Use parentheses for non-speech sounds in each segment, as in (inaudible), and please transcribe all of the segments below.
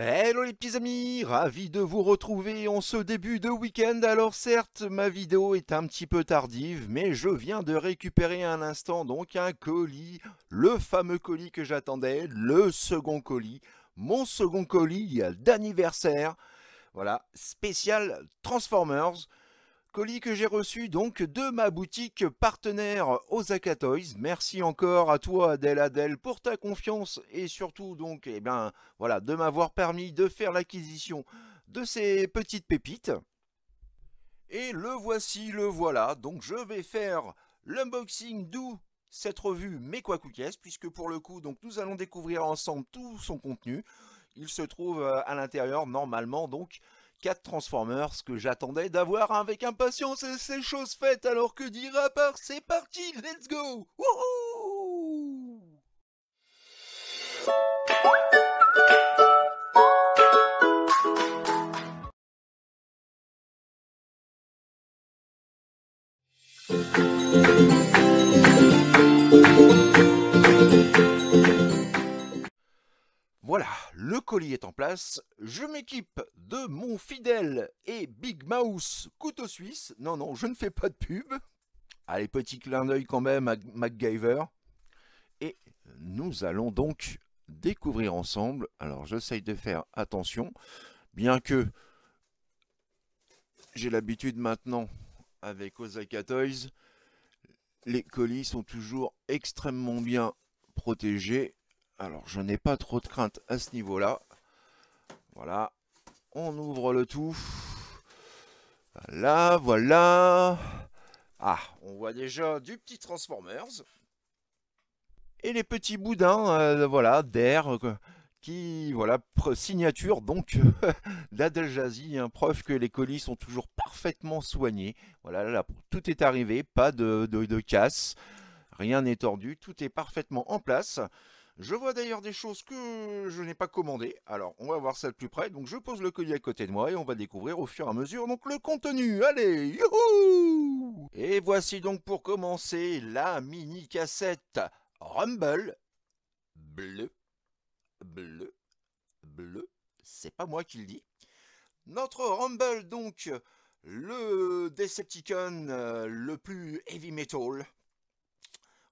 Hello les petits amis, ravi de vous retrouver en ce début de week-end. Alors certes, ma vidéo est un petit peu tardive, mais je viens de récupérer un instant donc un colis, le fameux colis que j'attendais, le second colis, mon second colis d'anniversaire. Voilà, spécial Transformers. Colis que j'ai reçu donc de ma boutique partenaire aux Toys. Merci encore à toi Adèle Adèle pour ta confiance et surtout donc eh bien voilà de m'avoir permis de faire l'acquisition de ces petites pépites. Et le voici, le voilà. Donc je vais faire l'unboxing d'où cette revue Mais puisque pour le coup donc nous allons découvrir ensemble tout son contenu. Il se trouve euh, à l'intérieur normalement donc 4 Transformers que j'attendais d'avoir avec impatience et c'est chose faite alors que dire à part c'est parti, let's go Voilà, le colis est en place, je m'équipe de mon fidèle et Big Mouse couteau suisse. Non, non, je ne fais pas de pub. Allez, petit clin d'œil quand même à MacGyver. Et nous allons donc découvrir ensemble. Alors, j'essaye de faire attention, bien que j'ai l'habitude maintenant avec Osaka Toys, les colis sont toujours extrêmement bien protégés. Alors, je n'ai pas trop de crainte à ce niveau-là. Voilà, on ouvre le tout. Voilà, voilà. Ah, on voit déjà du petit Transformers. Et les petits boudins, euh, voilà, d'air, euh, qui, voilà, signature donc (laughs) d'Adeljazi, un hein, preuve que les colis sont toujours parfaitement soignés. Voilà, tout est arrivé, pas de casse, rien n'est tordu, tout est parfaitement en place. Je vois d'ailleurs des choses que je n'ai pas commandées. Alors, on va voir ça de plus près. Donc, je pose le collier à côté de moi et on va découvrir au fur et à mesure donc le contenu. Allez, youhou Et voici donc pour commencer la mini cassette Rumble bleu, bleu, bleu. C'est pas moi qui le dis. Notre Rumble donc, le Decepticon euh, le plus heavy metal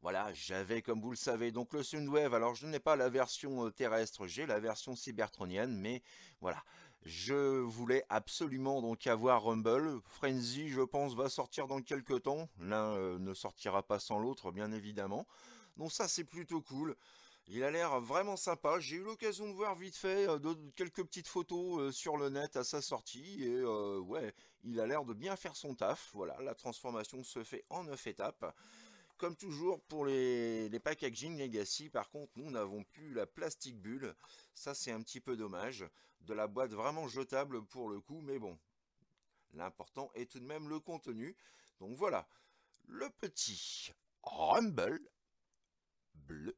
voilà, j'avais, comme vous le savez, donc le Soundwave. Alors, je n'ai pas la version euh, terrestre, j'ai la version cybertronienne, mais voilà. Je voulais absolument donc avoir Rumble. Frenzy, je pense, va sortir dans quelques temps. L'un euh, ne sortira pas sans l'autre, bien évidemment. Donc ça, c'est plutôt cool. Il a l'air vraiment sympa. J'ai eu l'occasion de voir vite fait euh, quelques petites photos sur le net à sa sortie. Et ouais, il a l'air de bien faire son taf. Voilà, la transformation se fait en 9 étapes. Comme toujours pour les, packaging Legacy, par contre, nous n'avons plus la plastique bulle. Ça, c'est un petit peu dommage. De la boîte vraiment jetable pour le coup, mais bon. L'important est tout de même le contenu. Donc voilà, le petit Rumble bleu.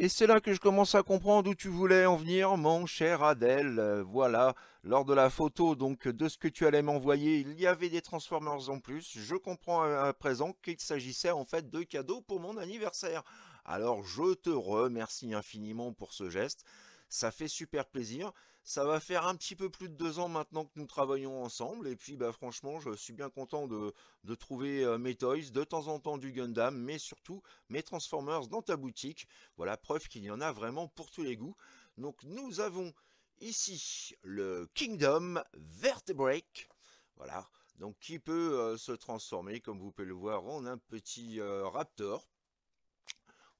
Et c'est là que je commence à comprendre d'où tu voulais en venir, mon cher Adèle. voilà, lors de la photo donc de ce que tu allais m'envoyer, il y avait des Transformers en plus. Je comprends euh, à présent qu'il s'agissait en fait de cadeaux pour mon anniversaire. Alors je te remercie infiniment pour ce geste, ça fait super plaisir. Ça va faire un petit peu plus de deux ans maintenant que nous travaillons ensemble. Et puis, bah, franchement, je suis bien content de, trouver euh, mes toys, de temps en temps du Gundam, mais surtout mes Transformers dans ta boutique. Voilà, preuve qu'il y en a vraiment pour tous les goûts. Donc, nous avons ici le Kingdom Vertebrake. Voilà, donc qui peut euh, se transformer, comme vous pouvez le voir, en un petit euh, raptor.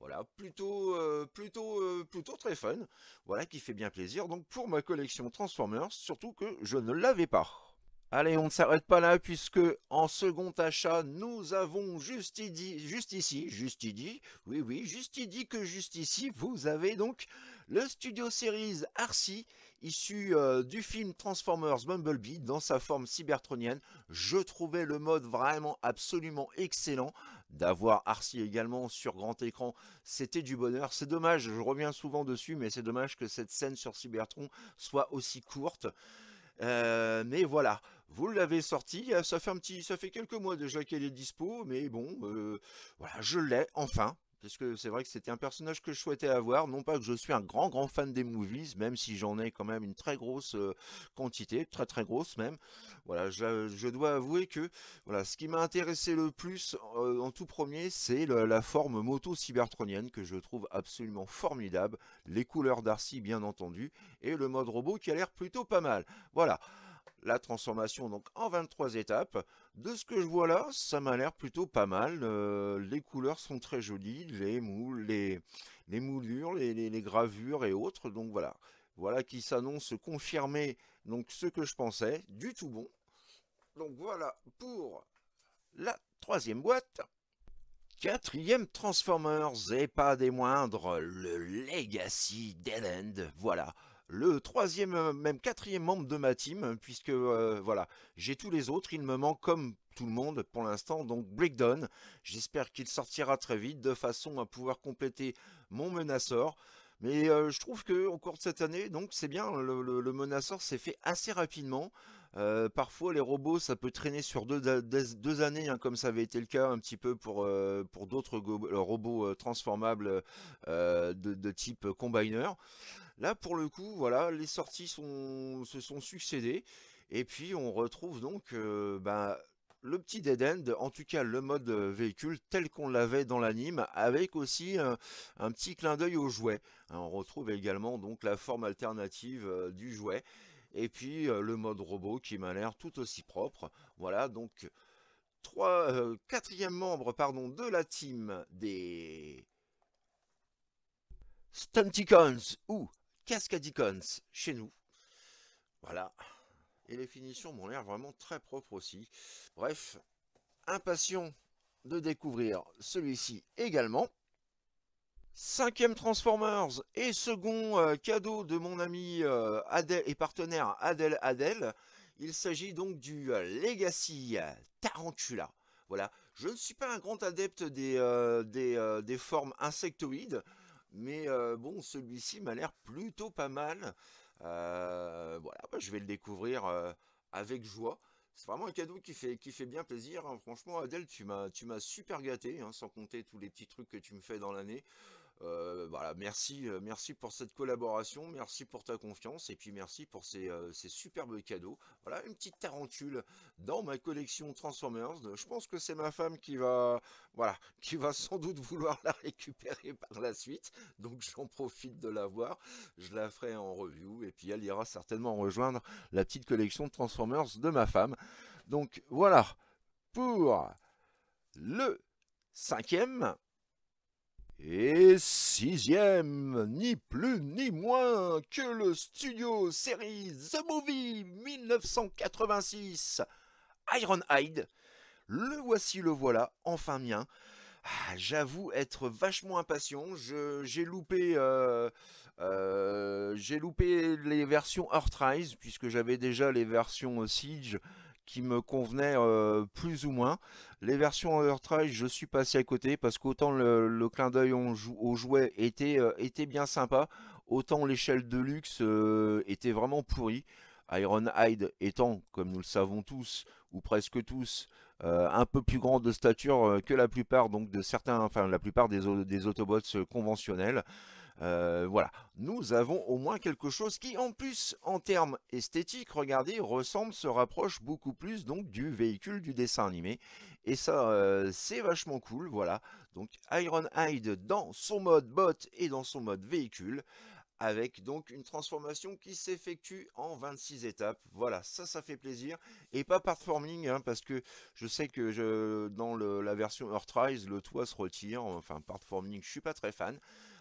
Voilà, plutôt, euh, plutôt, euh, plutôt très fun. Voilà, qui fait bien plaisir. Donc pour ma collection Transformers, surtout que je ne l'avais pas. Allez, on ne s'arrête pas là puisque en second achat, nous avons juste, juste ici, juste ici, oui oui, juste dit que juste ici, vous avez donc le Studio Series Arcee, issu euh, du film Transformers Bumblebee dans sa forme cybertronienne. Je trouvais le mode vraiment absolument excellent d'avoir Arcy également sur grand écran, c'était du bonheur. C'est dommage, je reviens souvent dessus, mais c'est dommage que cette scène sur Cybertron soit aussi courte. Euh, mais voilà, vous l'avez sorti, euh, ça fait un petit, ça fait quelques mois déjà qu'elle est dispo, mais bon, euh, voilà, je l'ai enfin, parce que c'est vrai que c'était un personnage que je souhaitais avoir, non pas que je suis un grand grand fan des movies, même si j'en ai quand même une très grosse quantité, très très grosse même, voilà, je, dois avouer que voilà, ce qui m'a intéressé le plus en tout premier, c'est la forme moto cybertronienne que je trouve absolument formidable, les couleurs d'Arcy bien entendu, et le mode robot qui a l'air plutôt pas mal, voilà la transformation donc en 23 étapes. De ce que je vois là, ça m'a l'air plutôt pas mal. Euh, les couleurs sont très jolies, les moules, les, les moulures, les, les, gravures et autres. Donc voilà, voilà qui s'annonce confirmer donc ce que je pensais, du tout bon. Donc voilà pour la troisième boîte. Quatrième Transformers, et pas des moindres, le Legacy Dead voilà le troisième, euh, même quatrième membre de ma team, puisque euh, voilà, j'ai tous les autres, il me manque comme tout le monde pour l'instant, donc Breakdown, j'espère qu'il sortira très vite de façon à pouvoir compléter mon menaceur. Mais euh, je trouve au cours de cette année, donc c'est bien, le, menaceur s'est fait assez rapidement. parfois, les robots, ça peut traîner sur deux, années, hein, comme ça avait été le cas un petit peu pour, pour d'autres robots transformables de, de, type Combiner. Là, pour le coup, voilà, les sorties se sont succédées. Et puis, on retrouve donc euh, bah, le petit dead end, en tout cas le mode euh, véhicule tel qu'on l'avait dans l'anime, avec aussi un, petit clin d'œil au jouet. Hein, on retrouve également donc la forme alternative euh, du jouet. Et puis le mode robot qui m'a l'air tout aussi propre. Voilà, donc trois, quatrième membre pardon, de la team des Stunticons ou Cascadicons chez nous. Voilà. Et les finitions m'ont l'air vraiment très propres aussi. Bref, impatient de découvrir celui-ci également. Cinquième Transformers et second euh, cadeau de mon ami euh, et partenaire Adèle Adèle. Il s'agit donc du euh, Legacy Tarantula. Voilà, je ne suis pas un grand adepte des, des formes insectoïdes. Mais euh, bon, celui-ci m'a l'air plutôt pas mal. Euh, voilà, bah, je vais le découvrir euh, avec joie. C'est vraiment un cadeau qui fait, bien plaisir. Hein. Franchement, Adèle, tu m'as super gâté, hein, sans compter tous les petits trucs que tu me fais dans l'année. Euh, voilà, merci, euh, merci pour cette collaboration, merci pour ta confiance et puis merci pour ces, euh, superbes cadeaux. Voilà, une petite tarantule dans ma collection Transformers. Je pense que c'est ma femme qui va, voilà, (laughs) qui va sans doute vouloir la récupérer par la suite. Donc j'en profite de la voir. Je la ferai en review et puis elle ira certainement rejoindre la petite collection Transformers de ma femme. Donc voilà pour le cinquième et sixième, ni plus ni moins que le studio série The Movie 1986, Ironhide. Le voici, le voilà, enfin mien. Ah, j'avoue être vachement impatient. J'ai loupé, euh, euh, j'ai loupé les versions Earthrise puisque j'avais déjà les versions euh, Siege qui me convenait euh, plus ou moins. Les versions trial je suis passé à côté parce qu'autant le, clin d'œil joue aux jouets était, euh, était bien sympa, autant l'échelle de luxe euh, était vraiment pourrie. Ironhide étant, comme nous le savons tous, ou presque tous, un peu plus grand de stature que la plupart donc de certains, enfin la plupart des, des Autobots conventionnels. Euh, voilà, nous avons au moins quelque chose qui, en plus, en termes esthétiques, regardez, ressemble, se rapproche beaucoup plus donc du véhicule du dessin animé. Et ça, euh, c'est vachement cool, voilà. Donc Ironhide dans son mode bot et dans son mode véhicule avec donc une transformation qui s'effectue en 26 étapes. Voilà, ça, ça fait plaisir. Et pas partforming, hein, parce que je sais que dans la version Earthrise, le toit se retire. Enfin, part forming, je suis pas très fan.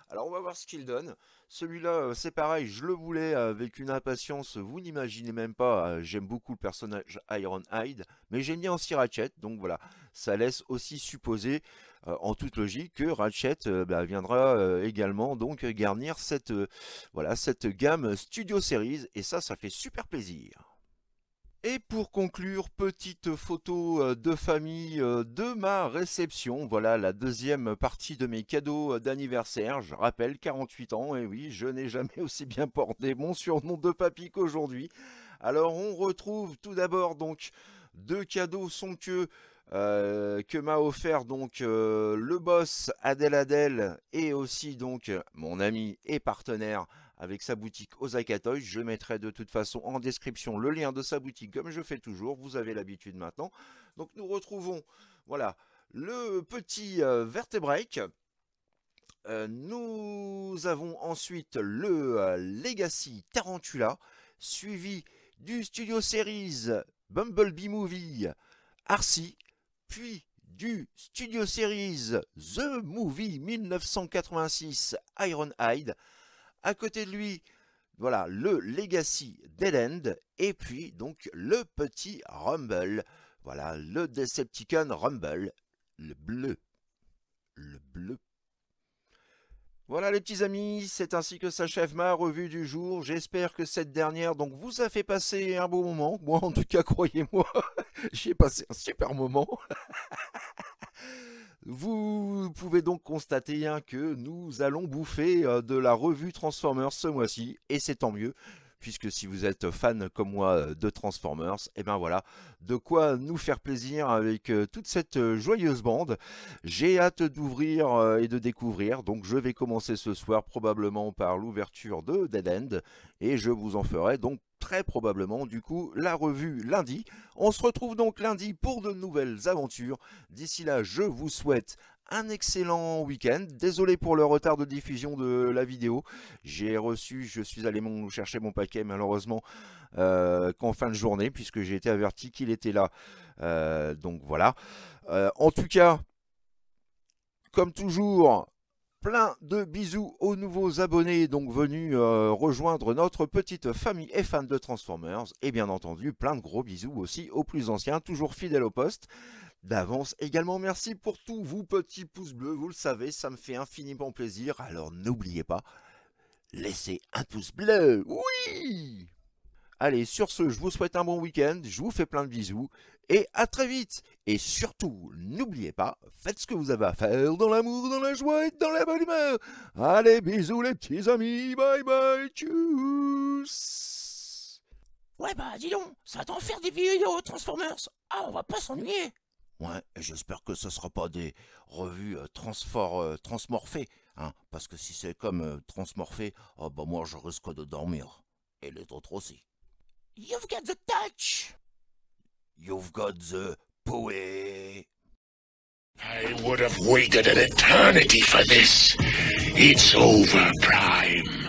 Alors on va voir ce qu'il donne. Celui-là, euh, c'est pareil, je le voulais avec une impatience, vous n'imaginez même pas. Euh, j'aime beaucoup le personnage Ironhide, mais j'ai mis en si Ratchet, donc voilà. Ça laisse aussi supposer, euh, en toute logique, que Ratchet bah, viendra également donc garnir cette, voilà, cette gamme Studio Series, et ça, ça fait super plaisir. Et pour conclure, petite photo euh, de famille euh, de ma réception. Voilà la deuxième partie de mes cadeaux euh, d'anniversaire. Je rappelle, 48 ans, et oui, je n'ai jamais (laughs) aussi bien porté mon surnom de papy qu'aujourd'hui. Alors on retrouve tout d'abord donc deux cadeaux somptueux euh, que m'a offert donc euh, le boss Adèle Adel et aussi donc euh, mon ami et partenaire avec sa boutique Osaka Toys. Je mettrai de toute façon en description le lien de sa boutique comme je fais toujours, vous avez l'habitude maintenant. Donc nous retrouvons voilà le petit vertebrake, nous avons ensuite le Legacy Tarantula, suivi du Studio Series Bumblebee Movie, Arcy puis du Studio Series The Movie 1986 Ironhide. À côté de lui, voilà, le Legacy Dead End et puis donc le petit Rumble. Voilà, le Decepticon Rumble, le bleu. Le bleu voilà les petits amis, c'est ainsi que s'achève ma revue du jour. J'espère que cette dernière donc vous a fait passer un beau moment. Moi en tout cas, croyez-moi, (laughs) j'ai passé un super moment. (laughs) Vous pouvez donc constater hein, que nous allons bouffer euh, de la revue Transformers ce mois-ci, et c'est tant mieux puisque si vous êtes fan comme moi euh, de Transformers, et eh ben voilà, de quoi nous faire plaisir avec euh, toute cette euh, joyeuse bande. J'ai hâte d'ouvrir et de découvrir, donc je vais commencer ce soir probablement par l'ouverture de Dead End, et je vous en ferai donc très probablement du coup la revue lundi. On se retrouve donc lundi pour de nouvelles aventures. D'ici là, je vous souhaite un excellent week-end. Désolé pour le retard de diffusion de la vidéo. J'ai reçu, je suis allé mon, chercher mon paquet malheureusement euh, qu'en fin de journée puisque j'ai été averti qu'il était là. Euh, donc voilà. Euh, en tout cas, comme toujours, plein de bisous aux nouveaux abonnés donc venus rejoindre notre petite famille et fans de Transformers et bien entendu plein de gros bisous aussi aux plus anciens toujours fidèles au poste d'avance. Également, merci pour tous vos petits pouces bleus, vous le savez, ça me fait infiniment plaisir. Alors n'oubliez pas, laissez un pouce bleu, oui Allez, sur ce, je vous souhaite un bon week-end, je vous fais plein de bisous, et à très vite Et surtout, n'oubliez pas, faites ce que vous avez à faire dans l'amour, dans la joie et dans la bonne humeur Allez, bisous les petits amis, bye bye, tchuss Ouais bah, dis donc, ça t'en faire des vidéos Transformers Ah, on va pas s'ennuyer Ouais, j'espère que ce ne sera pas des revues euh, transfor, euh, transmorphées, hein, parce que si c'est comme euh, ah, bah moi je risque de dormir. Et les autres aussi. You've got the touch! You've got the poet! I would have waited an eternity for this. It's over, Prime.